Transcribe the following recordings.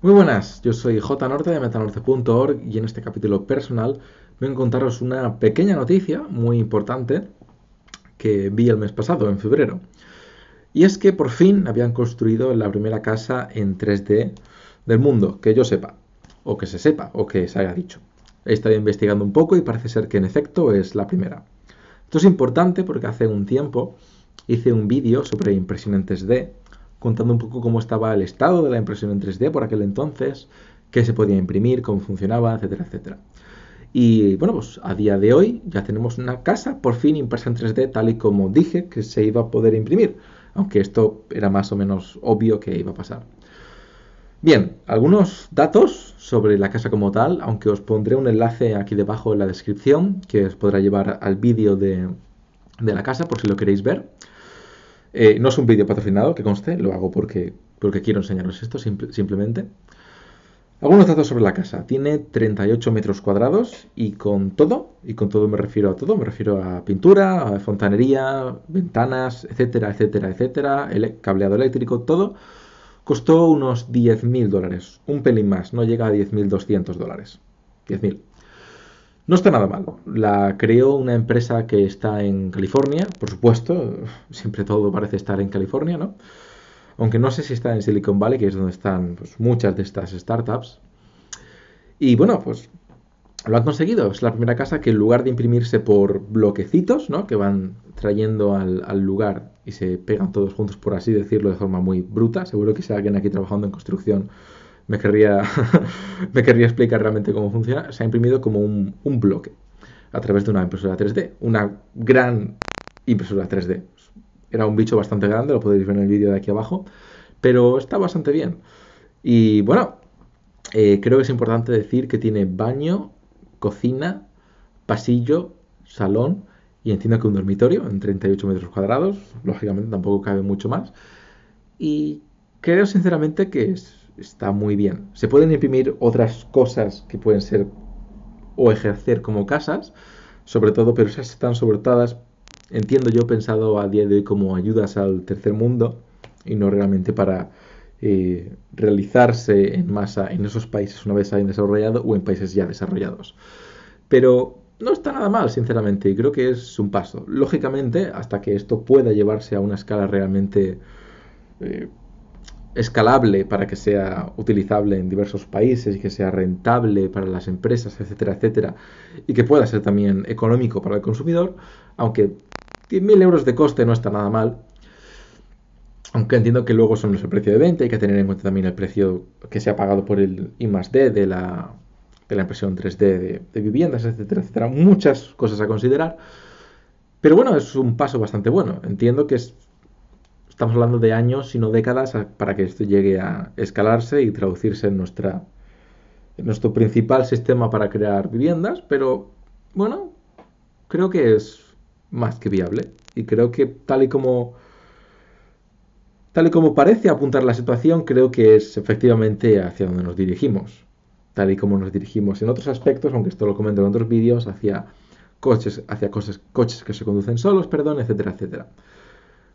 Muy buenas, yo soy J Norte de metanorte.org y en este capítulo personal voy a contaros una pequeña noticia muy importante que vi el mes pasado, en febrero. Y es que por fin habían construido la primera casa en 3D del mundo, que yo sepa, o que se sepa, o que se haya dicho. He estado investigando un poco y parece ser que en efecto es la primera. Esto es importante porque hace un tiempo hice un vídeo sobre impresionantes de contando un poco cómo estaba el estado de la impresión en 3D por aquel entonces, qué se podía imprimir, cómo funcionaba, etcétera, etcétera. Y bueno, pues a día de hoy ya tenemos una casa por fin impresa en 3D tal y como dije que se iba a poder imprimir, aunque esto era más o menos obvio que iba a pasar. Bien, algunos datos sobre la casa como tal, aunque os pondré un enlace aquí debajo en la descripción que os podrá llevar al vídeo de, de la casa por si lo queréis ver. Eh, no es un vídeo patrocinado, que conste, lo hago porque, quiero enseñaros esto simplemente. Algunos datos sobre la casa. Tiene 38 metros cuadrados y con todo, y con todo me refiero a todo, me refiero a pintura, a fontanería, ventanas, etcétera, etcétera, etcétera, cableado eléctrico, todo, costó unos 10.000 dólares, un pelín más, no llega a 10.200 dólares. 10.000. No está nada mal. La creó una empresa que está en California, por supuesto. Siempre todo parece estar en California, ¿no? Aunque no sé si está en Silicon Valley, que es donde están pues, muchas de estas startups. Y bueno, pues lo han conseguido. Es la primera casa que en lugar de imprimirse por bloquecitos, ¿no? Que van trayendo al, al, lugar y se pegan todos juntos, por así decirlo, de forma muy bruta. Seguro que sea alguien aquí trabajando en construcción me querría, me explicar realmente cómo funciona, se ha imprimido como un, bloque a través de una impresora 3D, una gran impresora 3D. Era un bicho bastante grande, lo podéis ver en el vídeo de aquí abajo, pero está bastante bien. Y bueno, eh, creo que es importante decir que tiene baño, cocina, pasillo, salón y entiendo que un dormitorio en 38 metros cuadrados. Lógicamente tampoco cabe mucho más. Y creo sinceramente que es está muy bien. Se pueden imprimir otras cosas que pueden ser o ejercer como casas, sobre todo, pero esas están sobretadas, entiendo yo, pensado a día de hoy como ayudas al tercer mundo y no realmente para eh, realizarse en masa en esos países una vez hayan desarrollado o en países ya desarrollados. Pero no está nada mal, sinceramente, y creo que es un paso. Lógicamente, hasta que esto pueda llevarse a una escala realmente eh, escalable para que sea utilizable en diversos países y que sea rentable para las empresas, etcétera, etcétera, y que pueda ser también económico para el consumidor, aunque 10.000 euros de coste no está nada mal, aunque entiendo que luego son los el precio de venta, hay que tener en cuenta también el precio que se ha pagado por el I más D de la, de la impresión 3D de, de viviendas, etcétera, etcétera, muchas cosas a considerar, pero bueno, es un paso bastante bueno, entiendo que es estamos hablando de años, no décadas, para que esto llegue a escalarse y traducirse en, nuestro principal sistema para crear viviendas, pero bueno, creo que es más que viable y creo que tal y como tal y como parece apuntar la situación, creo que es efectivamente hacia donde nos dirigimos, tal y como nos dirigimos en otros aspectos, aunque esto lo comento en otros vídeos, hacia coches, hacia cosas, coches que se conducen solos, perdón, etcétera, etcétera.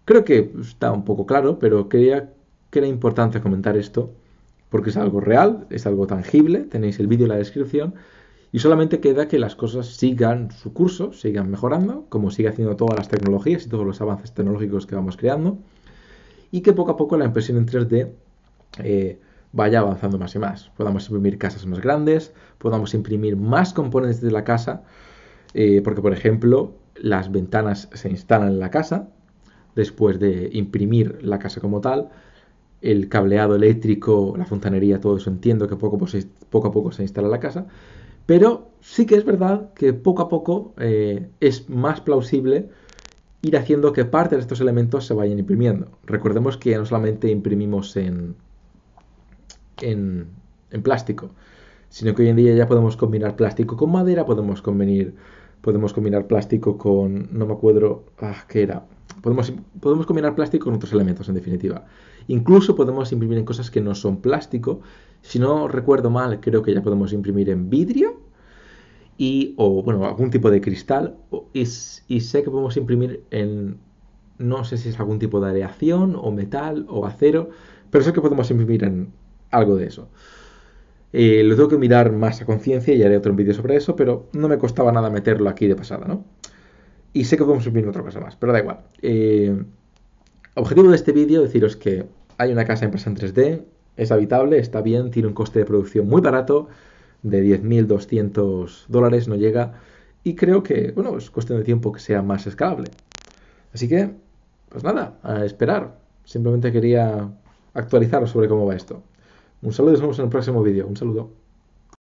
Creo que está un poco claro, pero creía que era importante comentar esto, porque es algo real, es algo tangible, tenéis el vídeo en la descripción, y solamente queda que las cosas sigan su curso, sigan mejorando, como sigue haciendo todas las tecnologías y todos los avances tecnológicos que vamos creando, y que poco a poco la impresión en 3D eh, vaya avanzando más y más. Podamos imprimir casas más grandes, podamos imprimir más componentes de la casa, eh, porque por ejemplo las ventanas se instalan en la casa, después de imprimir la casa como tal, el cableado eléctrico, la fontanería, todo eso entiendo que poco, a poco se instala la casa, pero sí que es verdad que poco a poco eh, es más plausible ir haciendo que parte de estos elementos se vayan imprimiendo. Recordemos que no solamente imprimimos en, en, en plástico, sino que hoy en día ya podemos combinar plástico con madera, podemos, combinar, podemos combinar plástico con, no me acuerdo, ah, era? Podemos, combinar plástico con otros elementos, en definitiva. Incluso podemos imprimir en cosas que no son plástico. Si no recuerdo mal, creo que ya podemos imprimir en vidrio y, o, bueno, algún tipo de cristal. Y, sé que podemos imprimir en, no sé si es algún tipo de aleación o metal o acero, pero sé que podemos imprimir en algo de eso. Eh, lo tengo que mirar más a conciencia y haré otro vídeo sobre eso, pero no me costaba nada meterlo aquí de pasada, ¿no? Y sé que podemos subir otra cosa más, pero da igual. Eh, objetivo de este vídeo, deciros que hay una casa impresa en 3D, es habitable, está bien, tiene un coste de producción muy barato, de 10.200 dólares, no llega, y creo que, bueno, es cuestión de tiempo que sea más escalable. Así que, pues nada, a esperar. Simplemente quería actualizaros sobre cómo va esto. Un saludo y nos vemos en el próximo vídeo. Un saludo.